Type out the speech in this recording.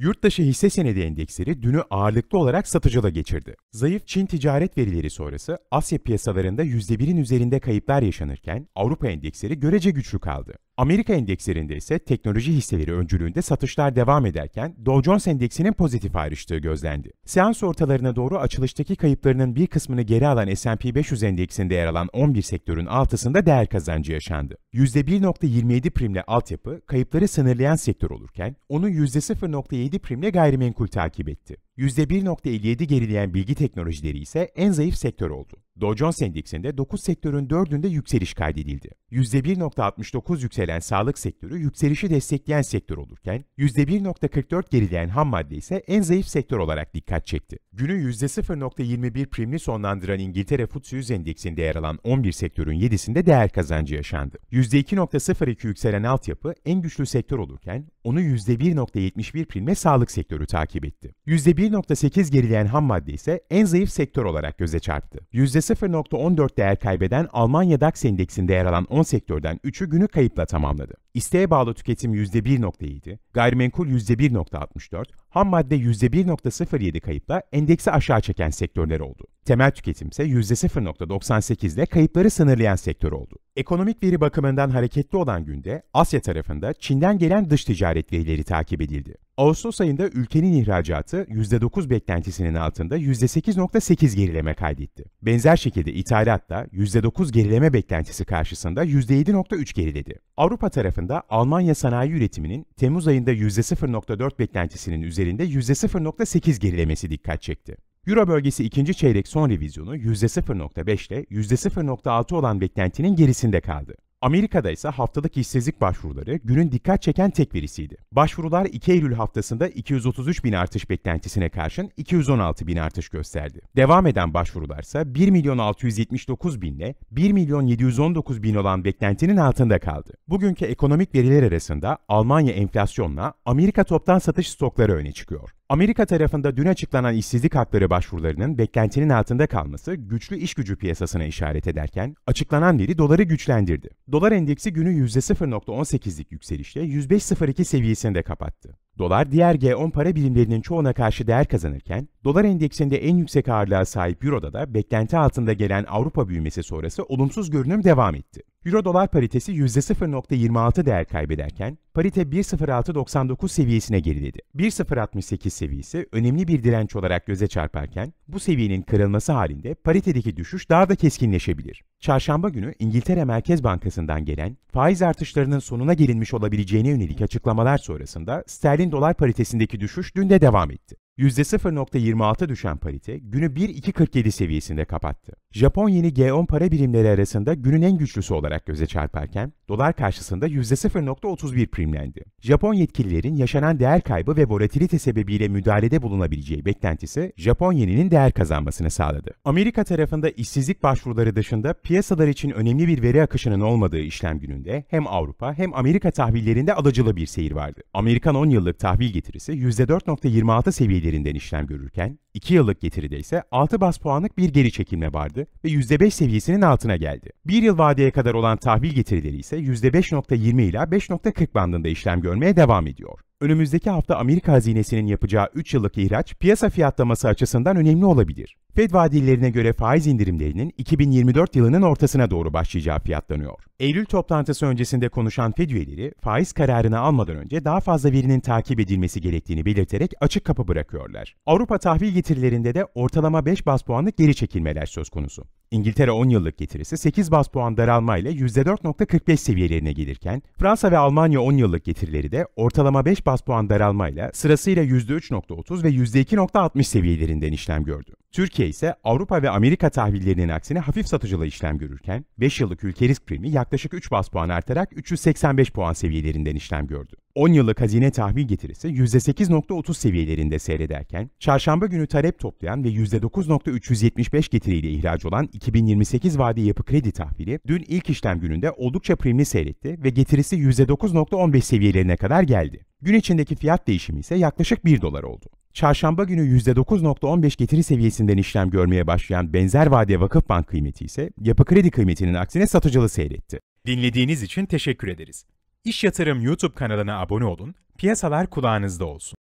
Yurtdışı hisse senedi endeksleri dünü ağırlıklı olarak satıcıda geçirdi. Zayıf Çin ticaret verileri sonrası Asya piyasalarında %1'in üzerinde kayıplar yaşanırken Avrupa endeksleri görece güçlü kaldı. Amerika endekslerinde ise teknoloji hisseleri öncülüğünde satışlar devam ederken Dow Jones endeksinin pozitif ayrıştığı gözlendi. Seans ortalarına doğru açılıştaki kayıplarının bir kısmını geri alan S&P 500 endeksinde yer alan 11 sektörün altısında değer kazancı yaşandı. %1.27 primle altyapı kayıpları sınırlayan sektör olurken onu %0.7 primle gayrimenkul takip etti. %1.57 gerileyen bilgi teknolojileri ise en zayıf sektör oldu. Dow Jones Endeksinde 9 sektörün 4'ünde yükseliş kaydedildi. %1.69 yükselen sağlık sektörü yükselişi destekleyen sektör olurken, %1.44 gerileyen ham madde ise en zayıf sektör olarak dikkat çekti. Günü %0.21 primli sonlandıran İngiltere FTSE endeksinde yer alan 11 sektörün 7'sinde değer kazancı yaşandı. %2.02 yükselen altyapı en güçlü sektör olurken onu %1.71 primle sağlık sektörü takip etti. %1.8 gerileyen ham madde ise en zayıf sektör olarak göze çarptı. %0.14 değer kaybeden Almanya DAX endeksinde yer alan 10 sektörden 3'ü günü kayıpla tamamladı. İsteğe bağlı tüketim %1.7, gayrimenkul %1.64, ham madde %1.07 kayıpla en endeksi aşağı çeken sektörler oldu. Temel tüketim ise %0.98'de kayıpları sınırlayan sektör oldu. Ekonomik veri bakımından hareketli olan günde Asya tarafında Çin'den gelen dış ticaret verileri takip edildi. Ağustos ayında ülkenin ihracatı %9 beklentisinin altında %8.8 gerileme kaydetti. Benzer şekilde ithalat da %9 gerileme beklentisi karşısında %7.3 geriledi. Avrupa tarafında Almanya sanayi üretiminin Temmuz ayında %0.4 beklentisinin üzerinde %0.8 gerilemesi dikkat çekti. Euro bölgesi ikinci çeyrek son revizyonu %0.5 ile %0.6 olan beklentinin gerisinde kaldı. Amerika'da ise haftadaki işsizlik başvuruları günün dikkat çeken tek verisiydi. Başvurular 2 Eylül haftasında 233 bin artış beklentisine karşın 216 bin artış gösterdi. Devam eden başvurularsa 1 milyon 679 binle 1 milyon 719 bin olan beklentinin altında kaldı. Bugünkü ekonomik veriler arasında Almanya enflasyonla Amerika toptan satış stokları öne çıkıyor. Amerika tarafında dün açıklanan işsizlik hakları başvurularının beklentinin altında kalması güçlü iş gücü piyasasına işaret ederken açıklanan veri doları güçlendirdi. Dolar endeksi günü %0.18'lik yükselişle 105.02 seviyesinde kapattı. Dolar diğer G10 para birimlerinin çoğuna karşı değer kazanırken, dolar endeksinde en yüksek ağırlığa sahip Euro'da da beklenti altında gelen Avrupa büyümesi sonrası olumsuz görünüm devam etti. Euro-dolar paritesi %0.26 değer kaybederken, parite 1.06.99 seviyesine geriledi. 1.068 seviyesi önemli bir direnç olarak göze çarparken, bu seviyenin kırılması halinde paritedeki düşüş daha da keskinleşebilir. Çarşamba günü İngiltere Merkez Bankası'ndan gelen faiz artışlarının sonuna gelinmiş olabileceğine yönelik açıklamalar sonrasında sterlin dolar paritesindeki düşüş dün de devam etti. %0.26 düşen parite günü 1.247 seviyesinde kapattı. Japon yeni G10 para birimleri arasında günün en güçlüsü olarak göze çarparken dolar karşısında %0.31 primlendi. Japon yetkililerin yaşanan değer kaybı ve volatilite sebebiyle müdahalede bulunabileceği beklentisi Japon yeninin değer kazanmasını sağladı. Amerika tarafında işsizlik başvuruları dışında piyasalar için önemli bir veri akışının olmadığı işlem gününde hem Avrupa hem Amerika tahvillerinde alıcılı bir seyir vardı. Amerikan 10 yıllık tahvil getirisi %4.26 seviyeleri üzerinden işlem görürken 2 yıllık getiride ise 6 bas puanlık bir geri çekilme vardı ve %5 seviyesinin altına geldi. 1 yıl vadeye kadar olan tahvil getirileri ise %5.20 ila 5.40 bandında işlem görmeye devam ediyor önümüzdeki hafta Amerika hazinesinin yapacağı 3 yıllık ihraç piyasa fiyatlaması açısından önemli olabilir. Fed vadilerine göre faiz indirimlerinin 2024 yılının ortasına doğru başlayacağı fiyatlanıyor. Eylül toplantısı öncesinde konuşan Fed üyeleri faiz kararını almadan önce daha fazla verinin takip edilmesi gerektiğini belirterek açık kapı bırakıyorlar. Avrupa tahvil getirilerinde de ortalama 5 bas puanlık geri çekilmeler söz konusu. İngiltere 10 yıllık getirisi 8 bas puan daralma ile %4.45 seviyelerine gelirken, Fransa ve Almanya 10 yıllık getirileri de ortalama 5 bas puan daralma ile sırasıyla %3.30 ve %2.60 seviyelerinden işlem gördü. Türkiye ise Avrupa ve Amerika tahvillerinin aksine hafif satıcıla işlem görürken 5 yıllık ülke risk primi yaklaşık 3 bas puan artarak 385 puan seviyelerinden işlem gördü. 10 yıllık hazine tahvil getirisi %8.30 seviyelerinde seyrederken, çarşamba günü talep toplayan ve %9.375 getiriyle ihraç olan 2028 vade yapı kredi tahvili dün ilk işlem gününde oldukça primli seyretti ve getirisi %9.15 seviyelerine kadar geldi. Gün içindeki fiyat değişimi ise yaklaşık 1 dolar oldu. Çarşamba günü %9.15 getiri seviyesinden işlem görmeye başlayan benzer Vakıf Vakıfbank kıymeti ise yapı kredi kıymetinin aksine satıcılı seyretti. Dinlediğiniz için teşekkür ederiz. İş Yatırım YouTube kanalına abone olun, piyasalar kulağınızda olsun.